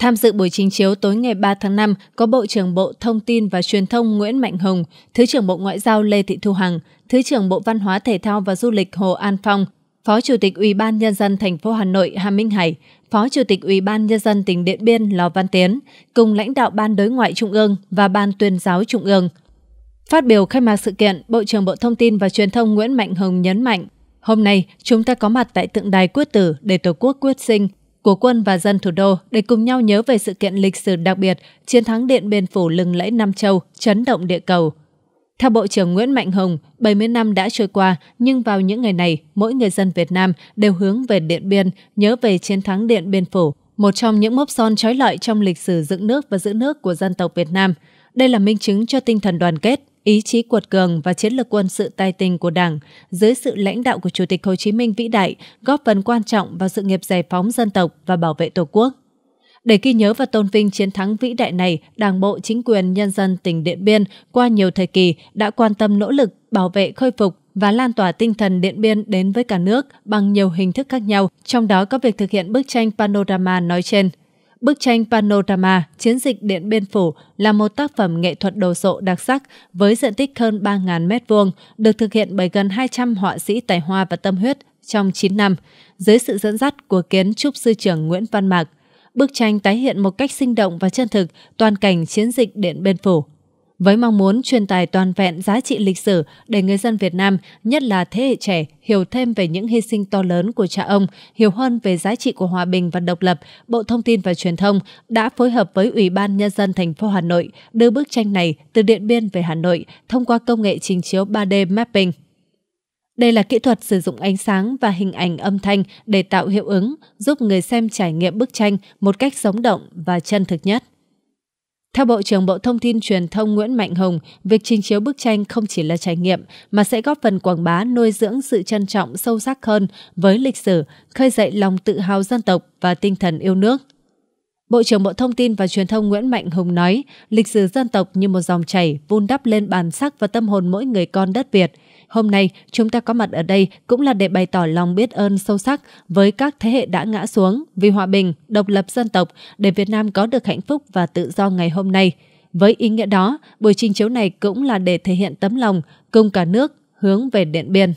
Tham dự buổi trình chiếu tối ngày 3 tháng 5 có Bộ trưởng Bộ Thông tin và Truyền thông Nguyễn Mạnh Hùng, Thứ trưởng Bộ Ngoại giao Lê Thị Thu Hằng, Thứ trưởng Bộ Văn hóa Thể thao và Du lịch Hồ An Phong, Phó Chủ tịch Ủy ban nhân dân thành phố Hà Nội Hà Minh Hải, Phó Chủ tịch Ủy ban nhân dân tỉnh Điện Biên Lò Văn Tiến cùng lãnh đạo Ban Đối ngoại Trung ương và Ban Tuyên giáo Trung ương. Phát biểu khai mạc sự kiện, Bộ trưởng Bộ Thông tin và Truyền thông Nguyễn Mạnh Hùng nhấn mạnh, Hôm nay, chúng ta có mặt tại tượng đài Quyết Tử để Tổ quốc quyết sinh, của quân và dân thủ đô để cùng nhau nhớ về sự kiện lịch sử đặc biệt chiến thắng Điện Biên Phủ lừng lẫy Nam Châu, chấn động địa cầu. Theo Bộ trưởng Nguyễn Mạnh Hùng, 70 năm đã trôi qua, nhưng vào những ngày này, mỗi người dân Việt Nam đều hướng về Điện Biên, nhớ về chiến thắng Điện Biên Phủ, một trong những mốc son trói lọi trong lịch sử dựng nước và giữ nước của dân tộc Việt Nam. Đây là minh chứng cho tinh thần đoàn kết, Ý chí cuột cường và chiến lược quân sự tài tình của Đảng dưới sự lãnh đạo của Chủ tịch Hồ Chí Minh vĩ đại góp phần quan trọng vào sự nghiệp giải phóng dân tộc và bảo vệ Tổ quốc. Để ghi nhớ và tôn vinh chiến thắng vĩ đại này, Đảng bộ, chính quyền, nhân dân tỉnh Điện Biên qua nhiều thời kỳ đã quan tâm nỗ lực bảo vệ khôi phục và lan tỏa tinh thần Điện Biên đến với cả nước bằng nhiều hình thức khác nhau, trong đó có việc thực hiện bức tranh panorama nói trên bức tranh Panorama Chiến dịch Điện Biên Phủ là một tác phẩm nghệ thuật đồ sộ đặc sắc với diện tích hơn 3.000 m2, được thực hiện bởi gần 200 họa sĩ tài hoa và tâm huyết trong 9 năm, dưới sự dẫn dắt của kiến trúc sư trưởng Nguyễn Văn Mạc. Bức tranh tái hiện một cách sinh động và chân thực toàn cảnh chiến dịch Điện Biên Phủ với mong muốn truyền tải toàn vẹn giá trị lịch sử để người dân Việt Nam, nhất là thế hệ trẻ, hiểu thêm về những hy sinh to lớn của cha ông, hiểu hơn về giá trị của hòa bình và độc lập, Bộ Thông tin và Truyền thông đã phối hợp với Ủy ban Nhân dân thành phố Hà Nội đưa bức tranh này từ Điện Biên về Hà Nội thông qua công nghệ trình chiếu 3D mapping. Đây là kỹ thuật sử dụng ánh sáng và hình ảnh âm thanh để tạo hiệu ứng, giúp người xem trải nghiệm bức tranh một cách sống động và chân thực nhất. Theo Bộ trưởng Bộ Thông tin Truyền thông Nguyễn Mạnh Hùng, việc trình chiếu bức tranh không chỉ là trải nghiệm mà sẽ góp phần quảng bá nuôi dưỡng sự trân trọng sâu sắc hơn với lịch sử, khơi dậy lòng tự hào dân tộc và tinh thần yêu nước. Bộ trưởng Bộ Thông tin và Truyền thông Nguyễn Mạnh Hùng nói, lịch sử dân tộc như một dòng chảy vun đắp lên bản sắc và tâm hồn mỗi người con đất Việt – Hôm nay, chúng ta có mặt ở đây cũng là để bày tỏ lòng biết ơn sâu sắc với các thế hệ đã ngã xuống vì hòa bình, độc lập dân tộc để Việt Nam có được hạnh phúc và tự do ngày hôm nay. Với ý nghĩa đó, buổi trình chiếu này cũng là để thể hiện tấm lòng cùng cả nước hướng về Điện Biên.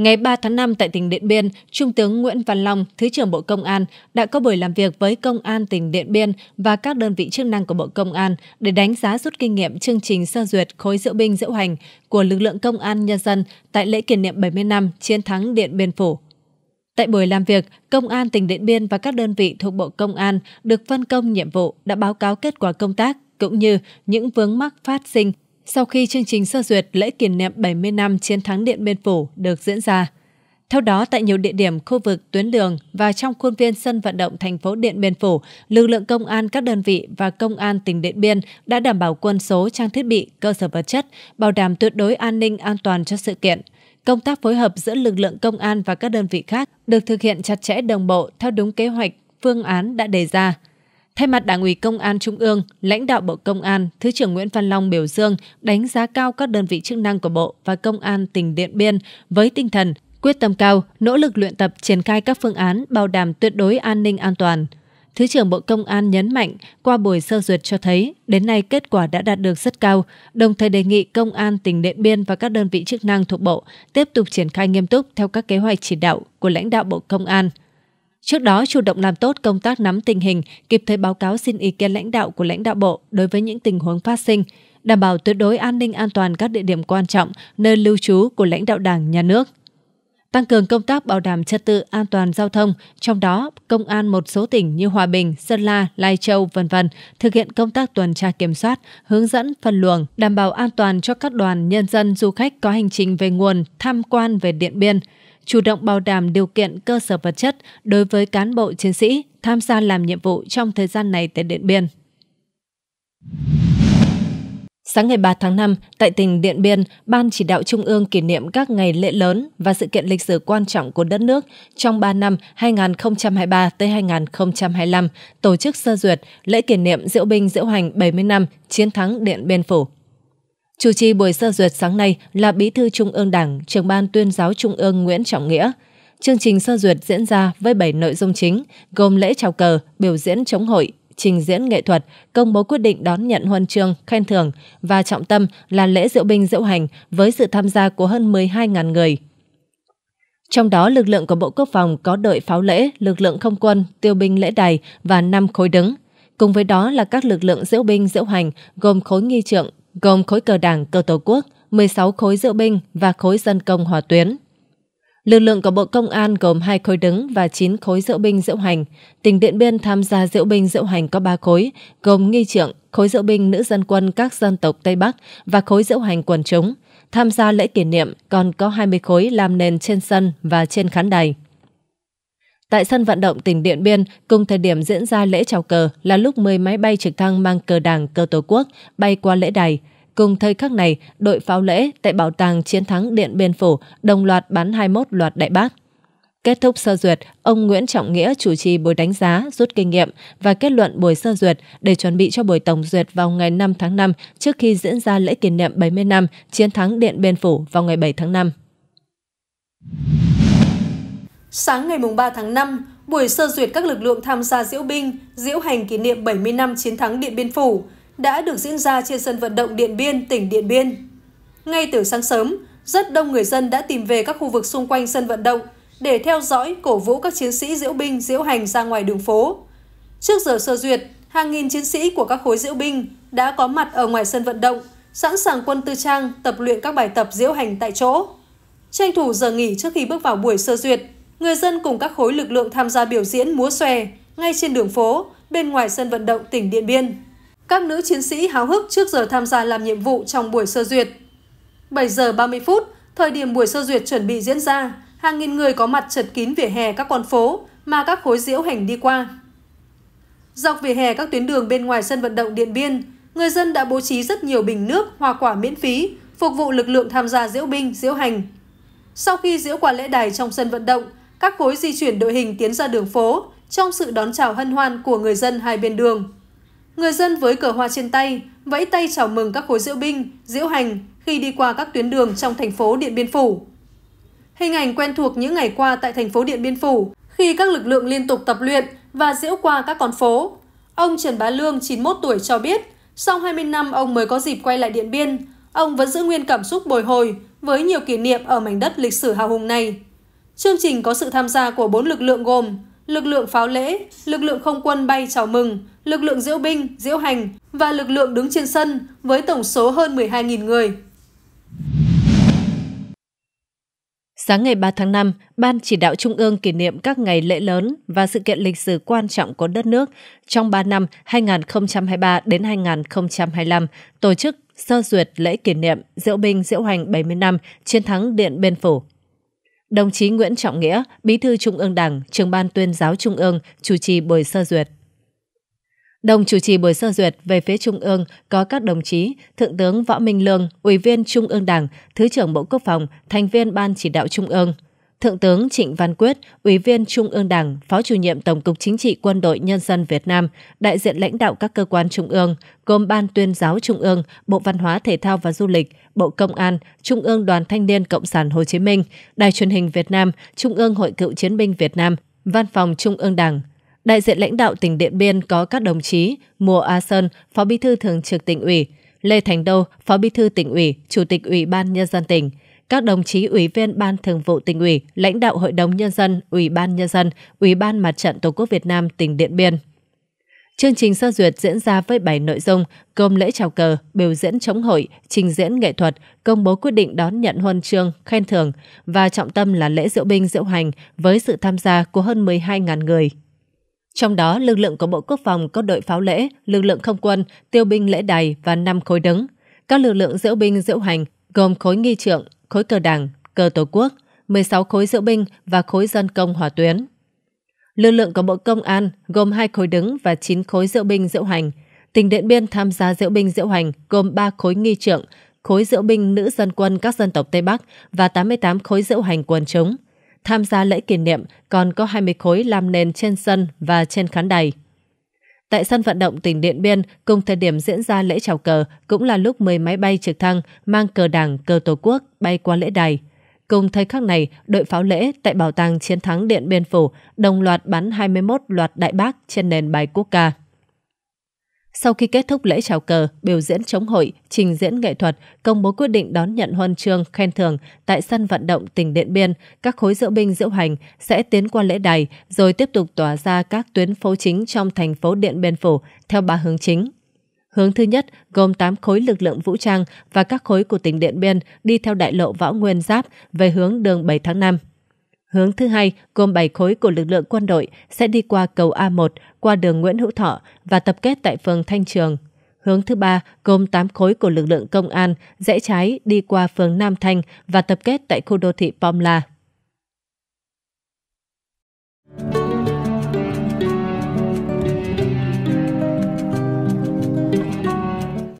Ngày 3 tháng 5 tại tỉnh Điện Biên, Trung tướng Nguyễn Văn Long, Thứ trưởng Bộ Công an đã có buổi làm việc với Công an tỉnh Điện Biên và các đơn vị chức năng của Bộ Công an để đánh giá rút kinh nghiệm chương trình sơ duyệt khối diễu binh diễu hành của lực lượng công an nhân dân tại lễ kỷ niệm 70 năm chiến thắng Điện Biên Phủ. Tại buổi làm việc, Công an tỉnh Điện Biên và các đơn vị thuộc Bộ Công an được phân công nhiệm vụ đã báo cáo kết quả công tác cũng như những vướng mắc phát sinh sau khi chương trình sơ duyệt lễ kỷ niệm 70 năm chiến thắng Điện Biên Phủ được diễn ra. Theo đó, tại nhiều địa điểm, khu vực, tuyến đường và trong khuôn viên sân vận động thành phố Điện Biên Phủ, lực lượng công an các đơn vị và công an tỉnh Điện Biên đã đảm bảo quân số, trang thiết bị, cơ sở vật chất, bảo đảm tuyệt đối an ninh an toàn cho sự kiện. Công tác phối hợp giữa lực lượng công an và các đơn vị khác được thực hiện chặt chẽ đồng bộ theo đúng kế hoạch, phương án đã đề ra. Thay mặt Đảng ủy Công an Trung ương, lãnh đạo Bộ Công an, Thứ trưởng Nguyễn Văn Long biểu dương đánh giá cao các đơn vị chức năng của Bộ và Công an tỉnh Điện Biên với tinh thần quyết tâm cao, nỗ lực luyện tập triển khai các phương án bảo đảm tuyệt đối an ninh an toàn. Thứ trưởng Bộ Công an nhấn mạnh qua buổi sơ duyệt cho thấy đến nay kết quả đã đạt được rất cao, đồng thời đề nghị Công an tỉnh Điện Biên và các đơn vị chức năng thuộc Bộ tiếp tục triển khai nghiêm túc theo các kế hoạch chỉ đạo của lãnh đạo Bộ Công an. Trước đó, chủ động làm tốt công tác nắm tình hình, kịp thời báo cáo xin ý kiến lãnh đạo của lãnh đạo bộ đối với những tình huống phát sinh, đảm bảo tuyệt đối an ninh an toàn các địa điểm quan trọng, nơi lưu trú của lãnh đạo đảng, nhà nước. Tăng cường công tác bảo đảm trật tự an toàn giao thông, trong đó công an một số tỉnh như Hòa Bình, Sơn La, Lai Châu, vân vân thực hiện công tác tuần tra kiểm soát, hướng dẫn phân luồng, đảm bảo an toàn cho các đoàn nhân dân du khách có hành trình về nguồn tham quan về Điện Biên, chủ động bảo đảm điều kiện cơ sở vật chất đối với cán bộ chiến sĩ tham gia làm nhiệm vụ trong thời gian này tại Điện Biên. Sáng ngày 3 tháng 5, tại tỉnh Điện Biên, Ban chỉ đạo Trung ương kỷ niệm các ngày lễ lớn và sự kiện lịch sử quan trọng của đất nước trong 3 năm 2023 tới 2025 tổ chức sơ duyệt lễ kỷ niệm diễu binh diễu hành 70 năm chiến thắng Điện Biên Phủ. Chủ trì buổi sơ duyệt sáng nay là Bí thư Trung ương Đảng, trưởng ban tuyên giáo Trung ương Nguyễn Trọng Nghĩa. Chương trình sơ duyệt diễn ra với 7 nội dung chính, gồm lễ chào cờ, biểu diễn chống hội, trình diễn nghệ thuật, công bố quyết định đón nhận huân chương, khen thưởng và trọng tâm là lễ diễu binh diễu hành với sự tham gia của hơn 12.000 người. Trong đó, lực lượng của Bộ Quốc phòng có đội pháo lễ, lực lượng không quân, tiêu binh lễ đài và năm khối đứng. Cùng với đó là các lực lượng diễu binh diễu hành gồm khối nghi trượng, gồm khối cờ đảng cờ tổ quốc, 16 khối diễu binh và khối dân công hòa tuyến. Lực lượng của Bộ Công an gồm hai khối đứng và 9 khối diễu binh diễu hành. Tỉnh Điện Biên tham gia diễu binh diễu hành có 3 khối, gồm nghi trượng, khối diễu binh nữ dân quân các dân tộc Tây Bắc và khối diễu hành quần chúng. Tham gia lễ kỷ niệm còn có 20 khối làm nền trên sân và trên khán đài. Tại sân vận động tỉnh Điện Biên, cùng thời điểm diễn ra lễ chào cờ là lúc 10 máy bay trực thăng mang cờ đảng cờ Tổ quốc bay qua lễ đài. Cùng thời khắc này, đội pháo lễ tại Bảo tàng Chiến thắng Điện Biên Phủ đồng loạt bắn 21 loạt đại bác. Kết thúc sơ duyệt, ông Nguyễn Trọng Nghĩa chủ trì buổi đánh giá, rút kinh nghiệm và kết luận buổi sơ duyệt để chuẩn bị cho buổi tổng duyệt vào ngày 5 tháng 5 trước khi diễn ra lễ kỷ niệm 70 năm chiến thắng Điện Biên Phủ vào ngày 7 tháng 5. Sáng ngày 3 tháng 5, buổi sơ duyệt các lực lượng tham gia diễu binh, diễu hành kỷ niệm 70 năm chiến thắng Điện Biên Phủ đã được diễn ra trên sân vận động Điện Biên, tỉnh Điện Biên. Ngay từ sáng sớm, rất đông người dân đã tìm về các khu vực xung quanh sân vận động để theo dõi, cổ vũ các chiến sĩ diễu binh, diễu hành ra ngoài đường phố. Trước giờ sơ duyệt, hàng nghìn chiến sĩ của các khối diễu binh đã có mặt ở ngoài sân vận động, sẵn sàng quân tư trang tập luyện các bài tập diễu hành tại chỗ. Tranh thủ giờ nghỉ trước khi bước vào buổi sơ duyệt, Người dân cùng các khối lực lượng tham gia biểu diễn múa xòe ngay trên đường phố, bên ngoài sân vận động tỉnh Điện Biên. Các nữ chiến sĩ háo hức trước giờ tham gia làm nhiệm vụ trong buổi sơ duyệt. 7 giờ 30 phút, thời điểm buổi sơ duyệt chuẩn bị diễn ra, hàng nghìn người có mặt chật kín vỉa hè các con phố mà các khối diễu hành đi qua. Dọc vỉa hè các tuyến đường bên ngoài sân vận động Điện Biên, người dân đã bố trí rất nhiều bình nước, hoa quả miễn phí, phục vụ lực lượng tham gia diễu binh, diễu hành. Sau khi diễu qua lễ đài trong sân vận động, các khối di chuyển đội hình tiến ra đường phố trong sự đón chào hân hoan của người dân hai bên đường. Người dân với cờ hoa trên tay vẫy tay chào mừng các khối diễu binh, diễu hành khi đi qua các tuyến đường trong thành phố Điện Biên Phủ. Hình ảnh quen thuộc những ngày qua tại thành phố Điện Biên Phủ khi các lực lượng liên tục tập luyện và diễu qua các con phố. Ông Trần Bá Lương, 91 tuổi cho biết, sau 20 năm ông mới có dịp quay lại Điện Biên, ông vẫn giữ nguyên cảm xúc bồi hồi với nhiều kỷ niệm ở mảnh đất lịch sử hào hùng này. Chương trình có sự tham gia của bốn lực lượng gồm lực lượng pháo lễ, lực lượng không quân bay chào mừng, lực lượng diễu binh, diễu hành và lực lượng đứng trên sân với tổng số hơn 12.000 người. Sáng ngày 3 tháng 5, Ban chỉ đạo Trung ương kỷ niệm các ngày lễ lớn và sự kiện lịch sử quan trọng của đất nước trong 3 năm 2023 đến 2025 tổ chức sơ duyệt lễ kỷ niệm diễu binh diễu hành 70 năm chiến thắng Điện Biên Phủ. Đồng chí Nguyễn Trọng Nghĩa, Bí thư Trung ương Đảng, trưởng ban tuyên giáo Trung ương, chủ trì buổi sơ duyệt. Đồng chủ trì buổi sơ duyệt về phía Trung ương có các đồng chí Thượng tướng Võ Minh Lương, Ủy viên Trung ương Đảng, Thứ trưởng Bộ Quốc phòng, thành viên Ban chỉ đạo Trung ương, Thượng tướng Trịnh Văn Quyết, Ủy viên Trung ương Đảng, Phó chủ nhiệm Tổng cục Chính trị Quân đội Nhân dân Việt Nam, đại diện lãnh đạo các cơ quan trung ương, gồm Ban tuyên giáo Trung ương, Bộ Văn hóa Thể thao và Du lịch, Bộ Công an, Trung ương Đoàn Thanh niên Cộng sản Hồ Chí Minh, Đài truyền hình Việt Nam, Trung ương Hội cựu chiến binh Việt Nam, Văn phòng Trung ương Đảng, đại diện lãnh đạo tỉnh Điện Biên có các đồng chí Mùa A Sơn, Phó Bí thư Thường trực tỉnh ủy, Lê Thành Đô, Phó Bí thư tỉnh ủy, Chủ tịch Ủy ban Nhân dân tỉnh, các đồng chí Ủy viên Ban Thường vụ tỉnh ủy, lãnh đạo Hội đồng Nhân dân, Ủy ban Nhân dân, Ủy ban Mặt trận Tổ quốc Việt Nam tỉnh Điện Biên. Chương trình sơ duyệt diễn ra với 7 nội dung, gồm lễ chào cờ, biểu diễn chống hội, trình diễn nghệ thuật, công bố quyết định đón nhận huân chương, khen thưởng và trọng tâm là lễ diễu binh diễu hành với sự tham gia của hơn 12.000 người. Trong đó, lực lượng của Bộ Quốc phòng có đội pháo lễ, lực lượng không quân, tiêu binh lễ đài và năm khối đứng. Các lực lượng diễu binh diễu hành gồm khối nghi trượng, khối cờ đảng, cờ tổ quốc, 16 khối diễu binh và khối dân công hỏa tuyến. Lực lượng của Bộ Công an gồm hai khối đứng và 9 khối diễu binh diễu hành. Tỉnh Điện Biên tham gia diễu binh diễu hành gồm 3 khối nghi trượng, khối diễu binh nữ dân quân các dân tộc Tây Bắc và 88 khối diễu hành quần chúng. Tham gia lễ kỷ niệm còn có 20 khối làm nền trên sân và trên khán đài. Tại sân vận động tỉnh Điện Biên, cùng thời điểm diễn ra lễ chào cờ cũng là lúc 10 máy bay trực thăng mang cờ đảng, cờ tổ quốc bay qua lễ đài. Cùng thời khắc này, đội pháo lễ tại Bảo tàng Chiến thắng Điện Biên Phủ đồng loạt bắn 21 loạt đại bác trên nền bài quốc ca. Sau khi kết thúc lễ chào cờ, biểu diễn chống hội, trình diễn nghệ thuật, công bố quyết định đón nhận huân chương khen thưởng tại sân vận động tỉnh Điện Biên, các khối diễu binh diễu hành sẽ tiến qua lễ đài rồi tiếp tục tỏa ra các tuyến phố chính trong thành phố Điện Biên Phủ theo ba hướng chính. Hướng thứ nhất gồm 8 khối lực lượng vũ trang và các khối của tỉnh Điện Biên đi theo đại lộ Võ Nguyên Giáp về hướng đường 7 tháng 5. Hướng thứ hai gồm 7 khối của lực lượng quân đội sẽ đi qua cầu A1, qua đường Nguyễn Hữu Thọ và tập kết tại phường Thanh Trường. Hướng thứ ba gồm 8 khối của lực lượng công an rẽ trái đi qua phường Nam Thanh và tập kết tại khu đô thị Pomla. Thank you.